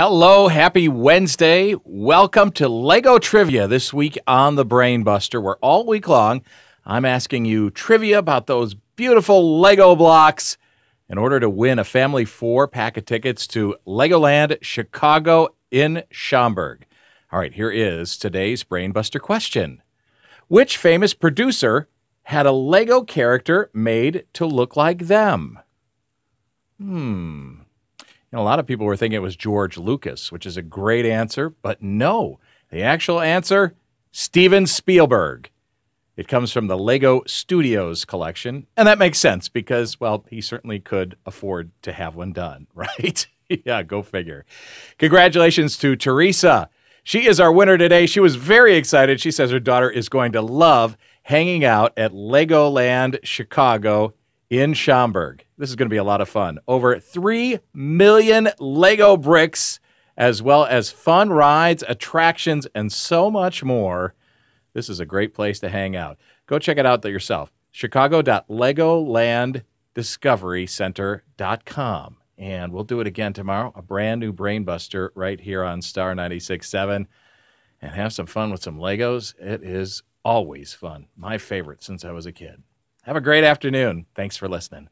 Hello, happy Wednesday. Welcome to Lego Trivia this week on the Brainbuster, where all week long I'm asking you trivia about those beautiful Lego blocks in order to win a family four pack of tickets to Legoland Chicago in Schaumburg. All right, here is today's Brainbuster question Which famous producer had a Lego character made to look like them? Hmm know, a lot of people were thinking it was George Lucas, which is a great answer, but no. The actual answer Steven Spielberg. It comes from the Lego Studios collection. And that makes sense because, well, he certainly could afford to have one done, right? yeah, go figure. Congratulations to Teresa. She is our winner today. She was very excited. She says her daughter is going to love hanging out at Legoland Chicago in Schaumburg. This is going to be a lot of fun. Over 3 million Lego bricks, as well as fun rides, attractions, and so much more. This is a great place to hang out. Go check it out yourself. Chicago.legolanddiscoverycenter.com. And we'll do it again tomorrow. A brand new brainbuster right here on Star 96.7. And have some fun with some Legos. It is always fun. My favorite since I was a kid. Have a great afternoon. Thanks for listening.